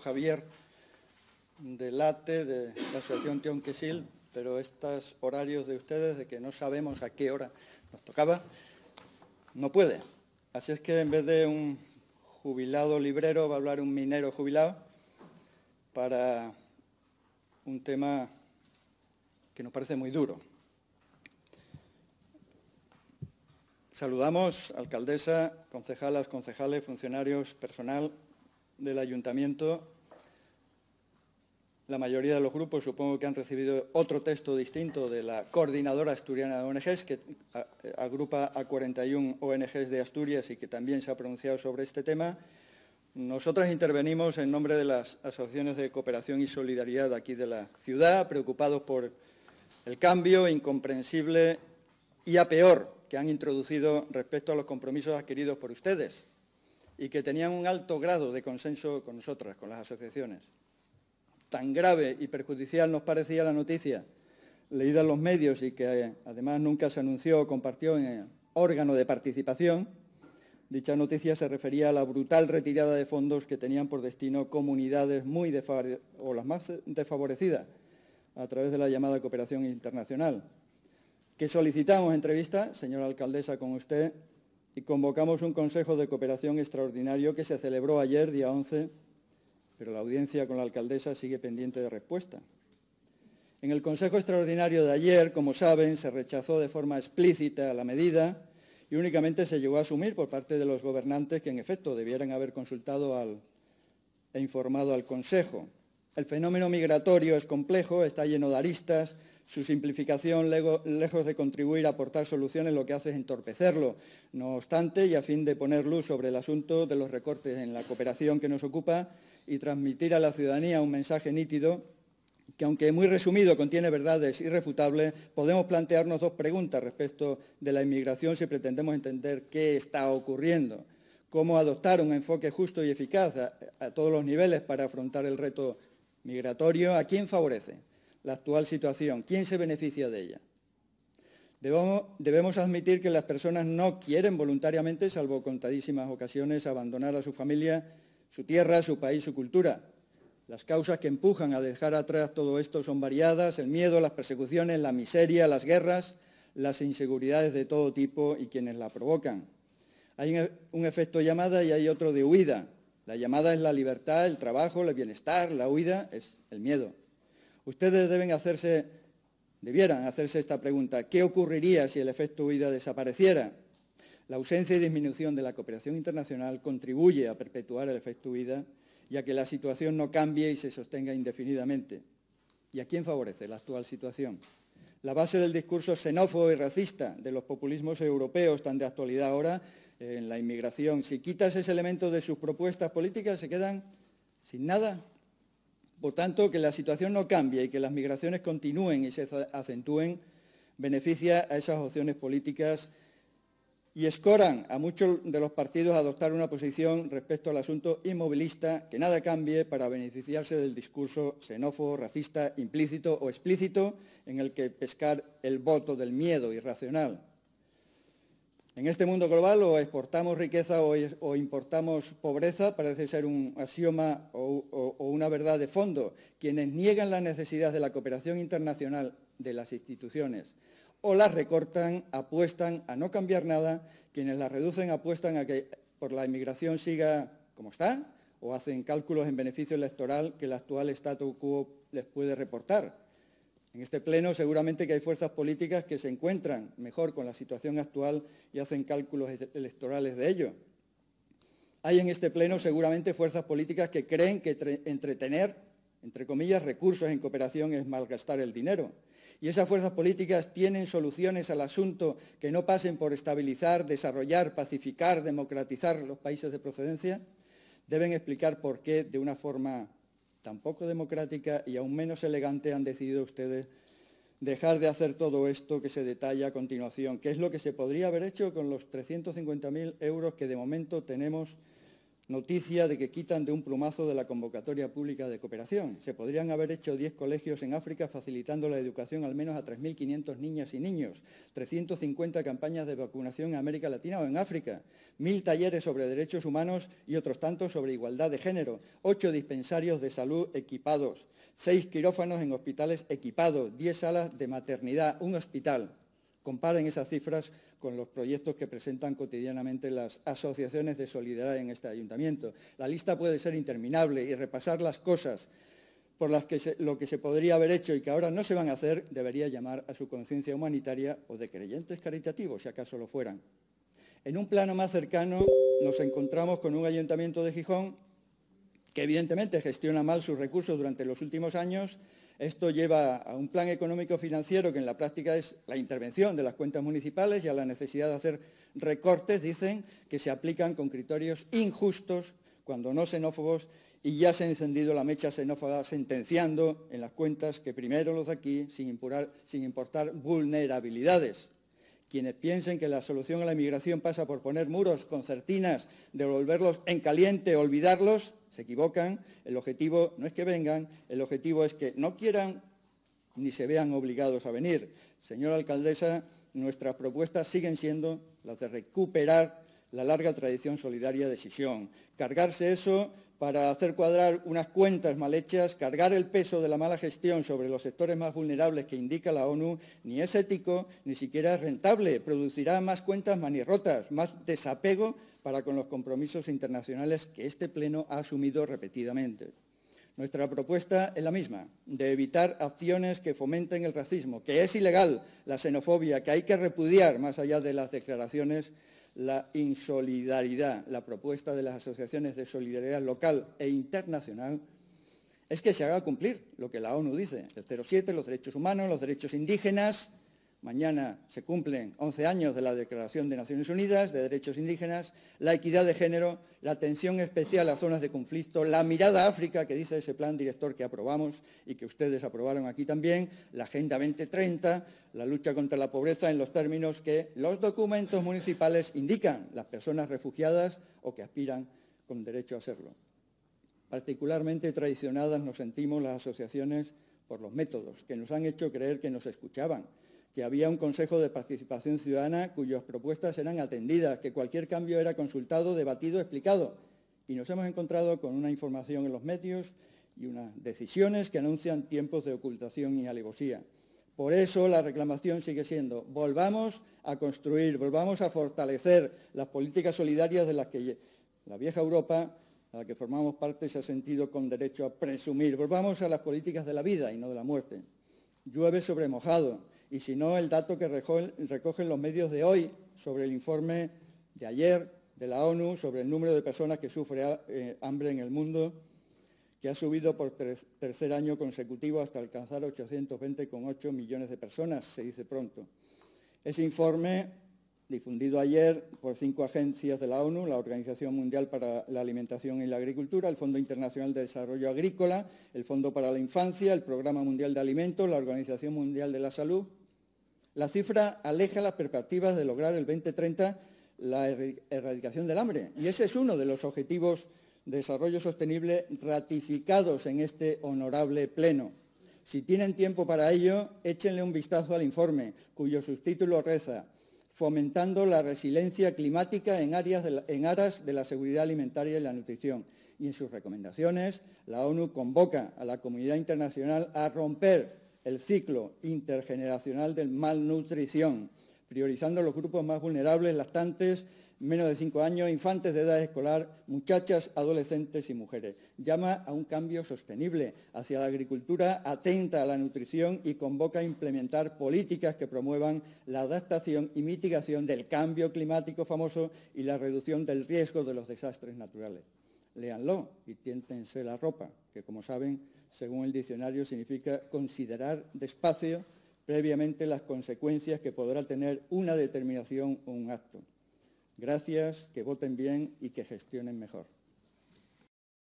Javier de LATE, de la Asociación Quesil, pero estos horarios de ustedes, de que no sabemos a qué hora nos tocaba, no puede. Así es que en vez de un jubilado librero, va a hablar un minero jubilado para un tema que nos parece muy duro. Saludamos, alcaldesa, concejalas, concejales, funcionarios, personal, del ayuntamiento, la mayoría de los grupos supongo que han recibido otro texto distinto de la Coordinadora Asturiana de ONGs, que agrupa a 41 ONGs de Asturias y que también se ha pronunciado sobre este tema. Nosotras intervenimos en nombre de las asociaciones de cooperación y solidaridad aquí de la ciudad, preocupados por el cambio incomprensible y a peor que han introducido respecto a los compromisos adquiridos por ustedes y que tenían un alto grado de consenso con nosotras, con las asociaciones. Tan grave y perjudicial nos parecía la noticia, leída en los medios y que eh, además nunca se anunció o compartió en órgano de participación, dicha noticia se refería a la brutal retirada de fondos que tenían por destino comunidades muy o las más desfavorecidas a través de la llamada cooperación internacional, que solicitamos entrevista, señora alcaldesa, con usted y convocamos un Consejo de Cooperación Extraordinario que se celebró ayer, día 11, pero la audiencia con la alcaldesa sigue pendiente de respuesta. En el Consejo Extraordinario de ayer, como saben, se rechazó de forma explícita la medida y únicamente se llegó a asumir por parte de los gobernantes que, en efecto, debieran haber consultado e informado al Consejo. El fenómeno migratorio es complejo, está lleno de aristas, su simplificación, lejos de contribuir a aportar soluciones, lo que hace es entorpecerlo. No obstante, y a fin de poner luz sobre el asunto de los recortes en la cooperación que nos ocupa y transmitir a la ciudadanía un mensaje nítido, que aunque muy resumido contiene verdades irrefutables, podemos plantearnos dos preguntas respecto de la inmigración si pretendemos entender qué está ocurriendo cómo adoptar un enfoque justo y eficaz a, todos los niveles para afrontar el reto migratorio, ¿a quién favorece? la actual situación. ¿Quién se beneficia de ella? Debemos, admitir que las personas no quieren voluntariamente, salvo contadísimas ocasiones, abandonar a su familia, su tierra, su país, su cultura. Las causas que empujan a dejar atrás todo esto son variadas, el miedo, las persecuciones, la miseria, las guerras, las inseguridades de todo tipo y quienes la provocan. Hay un e, efecto llamada y hay otro de huida. La llamada es la libertad, el trabajo, el bienestar, la huida es el miedo. Ustedes deben hacerse, debieran hacerse esta pregunta. ¿Qué ocurriría si el efecto huida desapareciera? La ausencia y disminución de la cooperación internacional contribuye a perpetuar el efecto huida y a que la situación no cambie y se sostenga indefinidamente. ¿Y a quién favorece la actual situación? La base del discurso xenófobo y racista de los populismos europeos tan de actualidad ahora en la inmigración. Si quitas ese elemento de sus propuestas políticas, se quedan sin nada por tanto, que la situación no cambie y que las migraciones continúen y se acentúen beneficia a esas opciones políticas y escoran a muchos de los partidos a adoptar una posición respecto al asunto inmovilista, que nada cambie para beneficiarse del discurso xenófobo, racista, implícito o explícito en el que pescar el voto del miedo irracional. En este mundo global o exportamos riqueza o, importamos pobreza parece ser un axioma o, una verdad de fondo. Quienes niegan la necesidad de la cooperación internacional de las instituciones o las recortan, apuestan a no cambiar nada, quienes las reducen apuestan a que por la inmigración siga como está, o hacen cálculos en beneficio electoral que el actual statu quo les puede reportar. En este Pleno seguramente que hay fuerzas políticas que se encuentran mejor con la situación actual y hacen cálculos e-, electorales de ello. Hay en este Pleno seguramente fuerzas políticas que creen que entretener, entre comillas, recursos en cooperación es malgastar el dinero. Y esas fuerzas políticas tienen soluciones al asunto que no pasen por estabilizar, desarrollar, pacificar, democratizar los países de procedencia. Deben explicar por qué de una forma Tampoco democrática y aún menos elegante han decidido ustedes dejar de hacer todo esto que se detalla a continuación, que es lo que se podría haber hecho con los 350.000 euros que de momento tenemos Noticia de que quitan de un plumazo de la convocatoria pública de cooperación. Se podrían haber hecho 10 colegios en África facilitando la educación al menos a 3.500 niñas y niños, 350 campañas de vacunación en América Latina o en África, 1.000 talleres sobre derechos humanos y otros tantos sobre igualdad de género, 8 dispensarios de salud equipados, 6 quirófanos en hospitales equipados, 10 salas de maternidad, un hospital. Comparen esas cifras con los proyectos que presentan cotidianamente las asociaciones de solidaridad en este ayuntamiento. La lista puede ser interminable y repasar las cosas por las que lo que se podría haber hecho y que ahora no se van a hacer debería llamar a su conciencia humanitaria o de creyentes caritativos, si acaso lo fueran. En un plano más cercano nos encontramos con un ayuntamiento de Gijón que evidentemente gestiona mal sus recursos durante los últimos años esto lleva a un plan económico financiero que en la práctica es la intervención de las cuentas municipales y a la necesidad de hacer recortes, dicen, que se aplican con criterios injustos, cuando no xenófobos, y ya se ha encendido la mecha xenófoba sentenciando en las cuentas que primero los de aquí, sin, sin importar vulnerabilidades. Quienes piensen que la solución a la inmigración pasa por poner muros, concertinas, devolverlos en caliente, olvidarlos, se equivocan, el objetivo no es que vengan, el objetivo es que no quieran ni se vean obligados a venir. Señora alcaldesa, nuestras propuestas siguen siendo las de recuperar la larga tradición solidaria de Sisión. Cargarse eso para hacer cuadrar unas cuentas mal hechas, cargar el peso de la mala gestión sobre los sectores más vulnerables que indica la ONU, ni es ético, ni siquiera es rentable. Producirá más cuentas manirrotas, más desapego para con los compromisos internacionales que este Pleno ha asumido repetidamente. Nuestra propuesta es la misma, de evitar acciones que fomenten el racismo, que es ilegal la xenofobia, que hay que repudiar, más allá de las declaraciones, la insolidaridad. La propuesta de las asociaciones de solidaridad local e internacional es que se haga cumplir lo que la ONU dice, el 07, los derechos humanos, los derechos indígenas, Mañana se cumplen 11 años de la Declaración de Naciones Unidas de Derechos Indígenas, la equidad de género, la atención especial a zonas de conflicto, la mirada a África, que dice ese plan director que aprobamos y que ustedes aprobaron aquí también, la Agenda 2030, la lucha contra la pobreza en los términos que los documentos municipales indican las personas refugiadas o que aspiran con derecho a serlo. Particularmente traicionadas nos sentimos las asociaciones por los métodos que nos han hecho creer que nos escuchaban que había un Consejo de Participación Ciudadana cuyas propuestas eran atendidas, que cualquier cambio era consultado, debatido, explicado. Y nos hemos encontrado con una información en los medios y unas decisiones que anuncian tiempos de ocultación y alevosía. Por eso la reclamación sigue siendo, volvamos a construir, volvamos a fortalecer las políticas solidarias de las que la vieja Europa, a la que formamos parte, se ha sentido con derecho a presumir. Volvamos a las políticas de la vida y no de la muerte. Llueve sobre mojado y si no el dato que recogen los medios de hoy sobre el informe de ayer de la ONU sobre el número de personas que sufren eh, hambre en el mundo, que ha subido por tercer año consecutivo hasta alcanzar 820,8 millones de personas, se dice pronto. Ese informe, difundido ayer por cinco agencias de la ONU, la Organización Mundial para la Alimentación y la Agricultura, el Fondo Internacional de Desarrollo Agrícola, el Fondo para la Infancia, el Programa Mundial de Alimentos, la Organización Mundial de la Salud, la cifra aleja las perspectivas de lograr el 2030 la erradicación del hambre. Y ese es uno de los objetivos de desarrollo sostenible ratificados en este honorable pleno. Si tienen tiempo para ello, échenle un vistazo al informe, cuyo subtítulo reza Fomentando la resiliencia climática en, áreas de aras de la seguridad alimentaria y la nutrición. Y en sus recomendaciones, la ONU convoca a la comunidad internacional a romper el ciclo intergeneracional de malnutrición, priorizando los grupos más vulnerables, lactantes, menos de 5 años, infantes de edad escolar, muchachas, adolescentes y mujeres. Llama a un cambio sostenible hacia la agricultura atenta a la nutrición y convoca a implementar políticas que promuevan la adaptación y mitigación del cambio climático famoso y la reducción del riesgo de los desastres naturales. Léanlo y tiéntense la ropa, que como saben, según el diccionario, significa considerar despacio previamente las consecuencias que podrá tener una determinación o un acto. Gracias, que voten bien y que gestionen mejor.